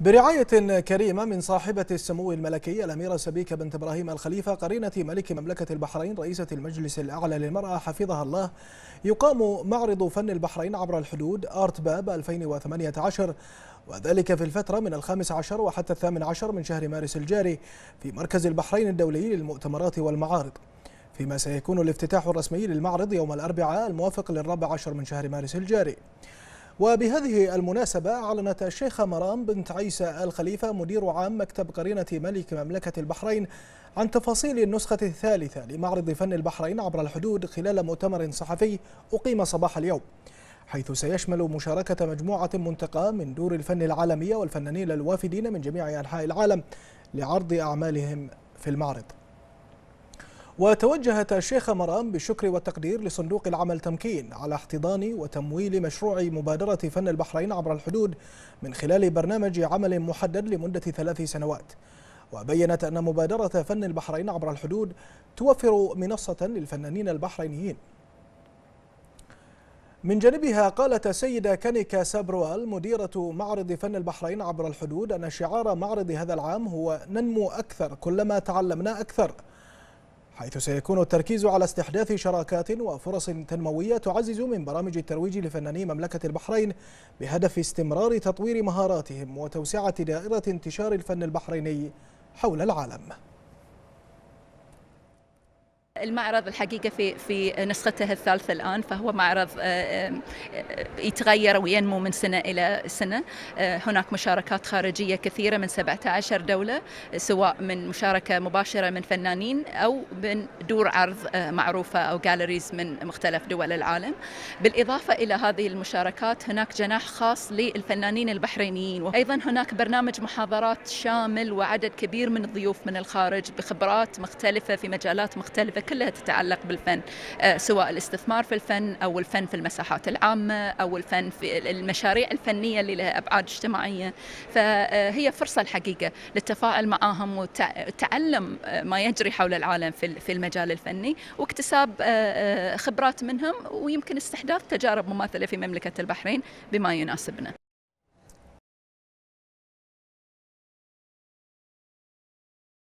برعاية كريمة من صاحبة السمو الملكي الأميرة سبيكة بنت إبراهيم الخليفة قرينة ملك مملكة البحرين رئيسة المجلس الأعلى للمرأة حفظها الله يقام معرض فن البحرين عبر الحدود آرت باب 2018 وذلك في الفترة من الخامس عشر وحتى الثامن عشر من شهر مارس الجاري في مركز البحرين الدولي للمؤتمرات والمعارض فيما سيكون الافتتاح الرسمي للمعرض يوم الأربعاء الموافق للرابع عشر من شهر مارس الجاري وبهذه المناسبة أعلنت الشيخة مرام بنت عيسى الخليفة مدير عام مكتب قرينة ملك مملكة البحرين عن تفاصيل النسخة الثالثة لمعرض فن البحرين عبر الحدود خلال مؤتمر صحفي أقيم صباح اليوم حيث سيشمل مشاركة مجموعة منتقاة من دور الفن العالمية والفنانين الوافدين من جميع أنحاء العالم لعرض أعمالهم في المعرض وتوجهت الشيخة مرام بالشكر والتقدير لصندوق العمل تمكين على احتضان وتمويل مشروع مبادرة فن البحرين عبر الحدود من خلال برنامج عمل محدد لمدة ثلاث سنوات وبينت أن مبادرة فن البحرين عبر الحدود توفر منصة للفنانين البحرينيين من جانبها قالت السيدة كانيكا سابروال مديرة معرض فن البحرين عبر الحدود أن شعار معرض هذا العام هو ننمو أكثر كلما تعلمنا أكثر حيث سيكون التركيز على استحداث شراكات وفرص تنموية تعزز من برامج الترويج لفناني مملكة البحرين بهدف استمرار تطوير مهاراتهم وتوسعة دائرة انتشار الفن البحريني حول العالم المعرض الحقيقه في في نسخته الثالثه الان فهو معرض آه، آه، يتغير وينمو من سنه الى سنه آه، هناك مشاركات خارجيه كثيره من 17 دوله سواء من مشاركه مباشره من فنانين او من دور عرض معروفه او جاليريز من مختلف دول العالم بالاضافه الى هذه المشاركات هناك جناح خاص للفنانين البحرينيين وايضا هناك برنامج محاضرات شامل وعدد كبير من الضيوف من الخارج بخبرات مختلفه في مجالات مختلفه كلها تتعلق بالفن آه، سواء الاستثمار في الفن أو الفن في المساحات العامة أو الفن في المشاريع الفنية اللي لها أبعاد اجتماعية فهي فرصة الحقيقة للتفاعل معاهم وتعلم آه، ما يجري حول العالم في المجال الفني واكتساب آه، خبرات منهم ويمكن استحداث تجارب مماثلة في مملكة البحرين بما يناسبنا